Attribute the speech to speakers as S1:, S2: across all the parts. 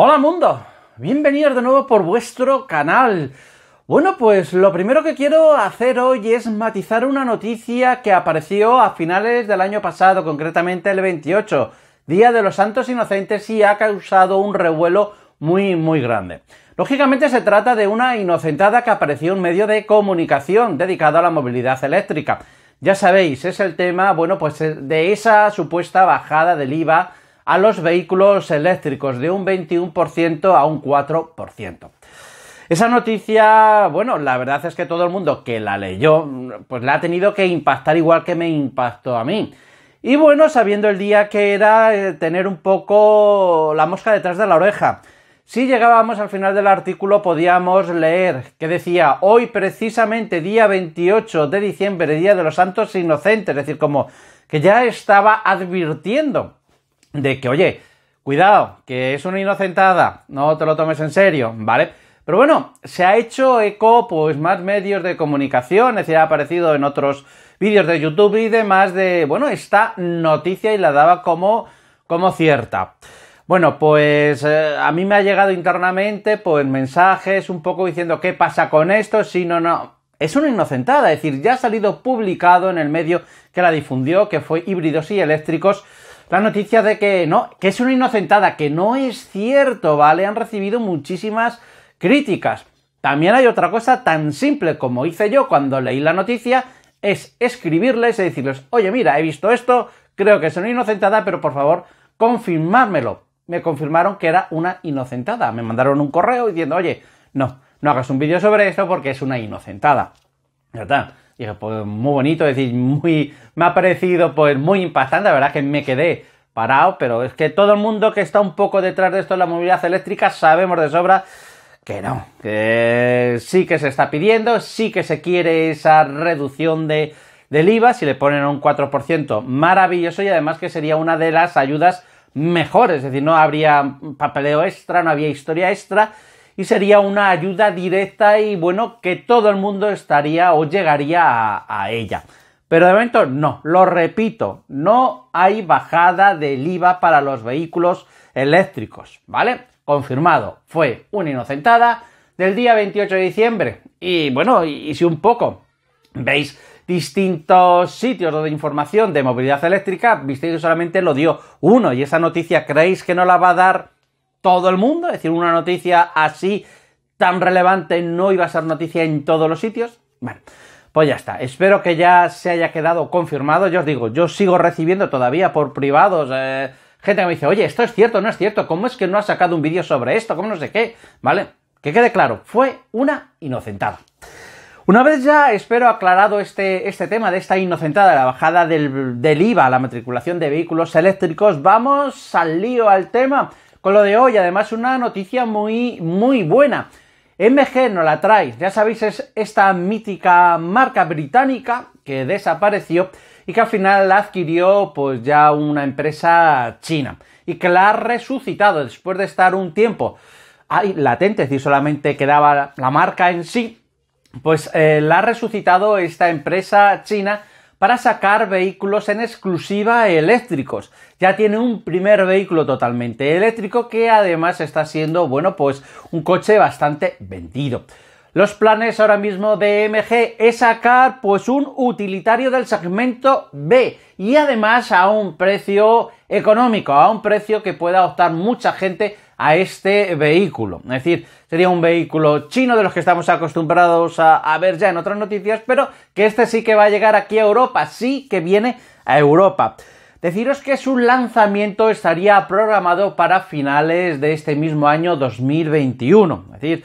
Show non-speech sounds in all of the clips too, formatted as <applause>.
S1: Hola mundo, bienvenidos de nuevo por vuestro canal. Bueno, pues lo primero que quiero hacer hoy es matizar una noticia que apareció a finales del año pasado, concretamente el 28, Día de los Santos Inocentes, y ha causado un revuelo muy, muy grande. Lógicamente se trata de una inocentada que apareció en medio de comunicación dedicado a la movilidad eléctrica. Ya sabéis, es el tema, bueno, pues eh, de esa supuesta bajada del IVA a los vehículos eléctricos de un 21% a un 4%. Esa noticia, bueno, la verdad es que todo el mundo que la leyó, pues la ha tenido que impactar igual que me impactó a mí. Y bueno, sabiendo el día que era eh, tener un poco la mosca detrás de la oreja. Si llegábamos al final del artículo podíamos leer que decía hoy precisamente día 28 de diciembre, Día de los Santos Inocentes, es decir, como que ya estaba advirtiendo de que, oye, cuidado, que es una inocentada, no te lo tomes en serio, ¿vale? Pero bueno, se ha hecho eco, pues, más medios de comunicación, es decir, ha aparecido en otros vídeos de YouTube y demás de, bueno, esta noticia y la daba como, como cierta. Bueno, pues eh, a mí me ha llegado internamente, pues, mensajes un poco diciendo qué pasa con esto, si no, no. Es una inocentada, es decir, ya ha salido publicado en el medio que la difundió, que fue híbridos y eléctricos, la noticia de que no, que es una inocentada, que no es cierto, ¿vale? Han recibido muchísimas críticas. También hay otra cosa tan simple como hice yo cuando leí la noticia, es escribirles y decirles, oye mira, he visto esto, creo que es una inocentada, pero por favor, confirmármelo. Me confirmaron que era una inocentada. Me mandaron un correo diciendo, oye, no, no hagas un vídeo sobre esto porque es una inocentada. Ya está. Y pues muy bonito, es decir, muy, me ha parecido pues muy impactante, la verdad que me quedé parado, pero es que todo el mundo que está un poco detrás de esto de la movilidad eléctrica sabemos de sobra que no, que sí que se está pidiendo, sí que se quiere esa reducción del IVA, si le ponen un 4%, maravilloso y además que sería una de las ayudas mejores, es decir, no habría papeleo extra, no había historia extra y sería una ayuda directa y bueno, que todo el mundo estaría o llegaría a, ella. Pero de momento no, lo repito, no hay bajada del IVA para los vehículos eléctricos, ¿vale? Confirmado, fue una inocentada del día 28 de diciembre. Y bueno, y, si un poco veis distintos sitios de información de movilidad eléctrica, visteis que solamente lo dio uno y esa noticia creéis que no la va a dar todo el mundo, es decir, una noticia así tan relevante no iba a ser noticia en todos los sitios. Bueno, pues ya está. Espero que ya se haya quedado confirmado. Yo os digo, yo sigo recibiendo todavía por privados eh, gente que me dice, oye, esto es cierto, no es cierto, ¿cómo es que no ha sacado un vídeo sobre esto? ¿Cómo no sé qué? ¿Vale? Que quede claro, fue una inocentada. Una vez ya espero aclarado este, este tema de esta inocentada, la bajada del, del IVA a la matriculación de vehículos eléctricos, vamos al lío, al tema con lo de hoy. Además, una noticia muy, muy buena. MG no la trae, ya sabéis, es esta mítica marca británica que desapareció y que al final la adquirió pues ya una empresa china y que la ha resucitado después de estar un tiempo ahí latente, es decir, solamente quedaba la marca en sí, pues eh, la ha resucitado esta empresa china para sacar vehículos en exclusiva eléctricos ya tiene un primer vehículo totalmente eléctrico que además está siendo, bueno, pues un coche bastante vendido. Los planes ahora mismo de MG es sacar pues un utilitario del segmento B y además a un precio económico, a un precio que pueda optar mucha gente a este vehículo. Es decir, sería un vehículo chino de los que estamos acostumbrados a, a, ver ya en otras noticias, pero que este sí que va a llegar aquí a Europa, sí que viene a Europa. Deciros que su lanzamiento estaría programado para finales de este mismo año 2021. Es decir,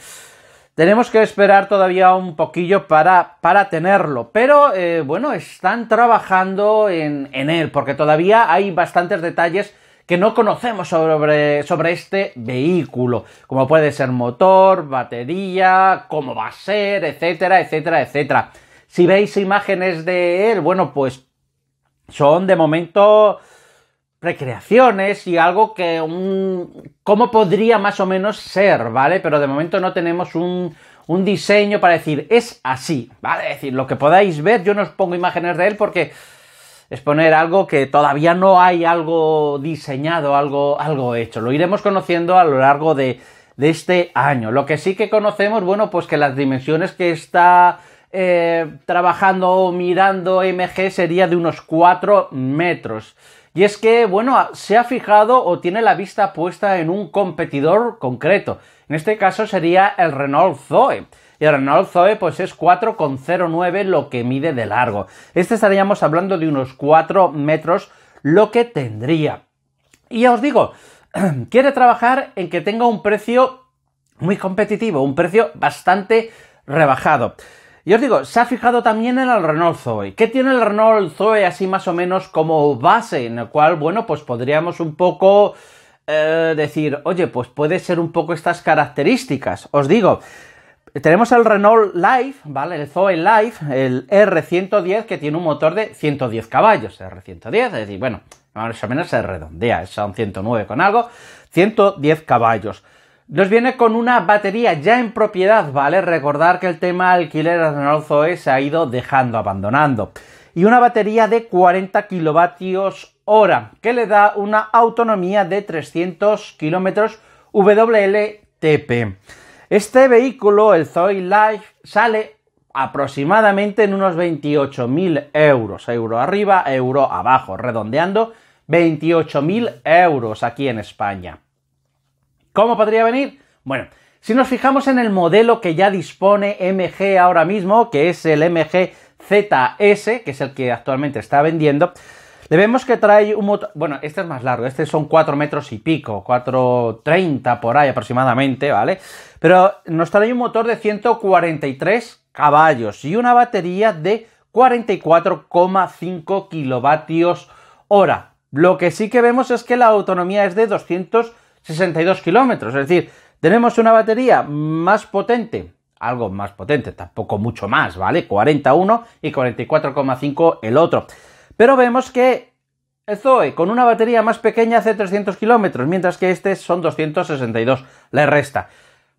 S1: tenemos que esperar todavía un poquillo para, para tenerlo. Pero eh, bueno, están trabajando en, él, porque todavía hay bastantes detalles que no conocemos sobre, sobre este vehículo, como puede ser motor, batería, cómo va a ser, etcétera, etcétera, etcétera. Si veis imágenes de él, bueno, pues son de momento recreaciones y algo que un... ¿Cómo podría más o menos ser? ¿Vale? Pero de momento no tenemos un, un diseño para decir, es así, ¿vale? Es decir, lo que podáis ver, yo no os pongo imágenes de él porque es poner algo que todavía no hay algo diseñado, algo, algo hecho. Lo iremos conociendo a lo largo de este año. Lo que sí que conocemos, bueno, pues que las dimensiones que está eh, trabajando o mirando MG sería de unos 4 metros. Y es que, bueno, se ha fijado o tiene la vista puesta en un competidor concreto. En este caso sería el Renault Zoe. Y el Renault Zoe pues es 4,09 lo que mide de largo. Este estaríamos hablando de unos 4 metros lo que tendría. Y ya os digo, <clears throat> quiere trabajar en que tenga un precio muy competitivo, un precio bastante rebajado. Y os digo, se ha fijado también en el Renault Zoe. ¿Qué tiene el Renault Zoe así más o menos como base? En el cual, bueno, pues podríamos un poco eh, decir, oye, pues puede ser un poco estas características. Os digo, tenemos el Renault Life, ¿vale? El Zoe Life, el R110, que tiene un motor de 110 caballos, R110, es decir, bueno, más o menos se redondea, es un 109 con algo, 110 caballos. Nos viene con una batería ya en propiedad, ¿vale? Recordar que el tema alquiler Renault Zoe se ha ido dejando, abandonando. Y una batería de 40 kilovatios hora, que le da una autonomía de 300 kilómetros WLTP. Este vehículo, el Zoe Life, sale aproximadamente en unos 28.000 euros, euro arriba, euro abajo, redondeando 28.000 euros aquí en España. ¿Cómo podría venir? Bueno, si nos fijamos en el modelo que ya dispone MG ahora mismo, que es el MG ZS, que es el que actualmente está vendiendo, le vemos que trae un motor. Bueno, este es más largo, este son 4 metros y pico, 4.30 por ahí aproximadamente, ¿vale? Pero nos trae un motor de 143 caballos y una batería de 44,5 kilovatios hora. Lo que sí que vemos es que la autonomía es de 200 62 kilómetros. Es decir, tenemos una batería más potente, algo más potente, tampoco mucho más, ¿vale? 41 y 44,5 el otro. Pero vemos que el Zoe con una batería más pequeña hace 300 kilómetros, mientras que este son 262, le resta.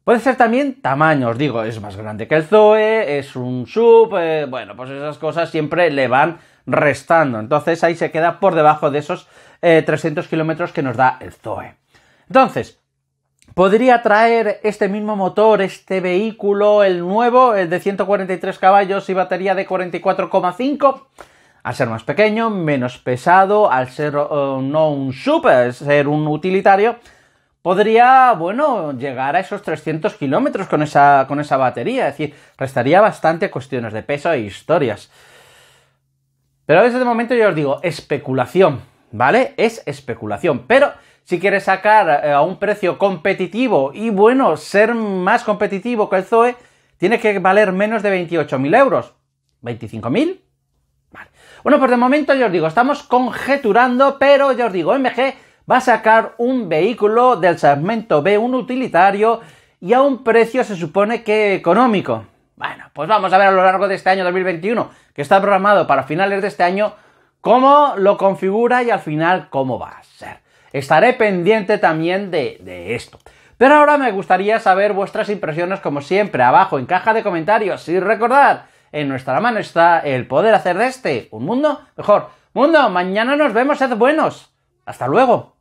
S1: Puede ser también tamaño, os digo, es más grande que el Zoe, es un sub, eh, bueno, pues esas cosas siempre le van restando. Entonces ahí se queda por debajo de esos 300 eh, kilómetros que nos da el Zoe. Entonces, podría traer este mismo motor, este vehículo, el nuevo, el de 143 caballos y batería de 44,5. Al ser más pequeño, menos pesado, al ser eh, no un super, ser un utilitario, podría, bueno, llegar a esos 300 kilómetros con esa, con esa batería. Es decir, restaría bastante cuestiones de peso e historias. Pero desde el momento yo os digo, especulación, ¿vale? Es especulación. Pero si quieres sacar eh, a un precio competitivo y bueno, ser más competitivo que el Zoe, tiene que valer menos de 28.000 euros. ¿25.000? Vale. Bueno, pues de momento ya os digo, estamos conjeturando, pero ya os digo, MG va a sacar un vehículo del segmento B, un utilitario, y a un precio se supone que económico. Bueno, pues vamos a ver a lo largo de este año 2021, que está programado para finales de este año, cómo lo configura y al final cómo va a ser. Estaré pendiente también de, de esto. Pero ahora me gustaría saber vuestras impresiones como siempre abajo en caja de comentarios y recordar, en nuestra mano está el poder hacer de este un mundo mejor. Mundo, mañana nos vemos, sed buenos. Hasta luego.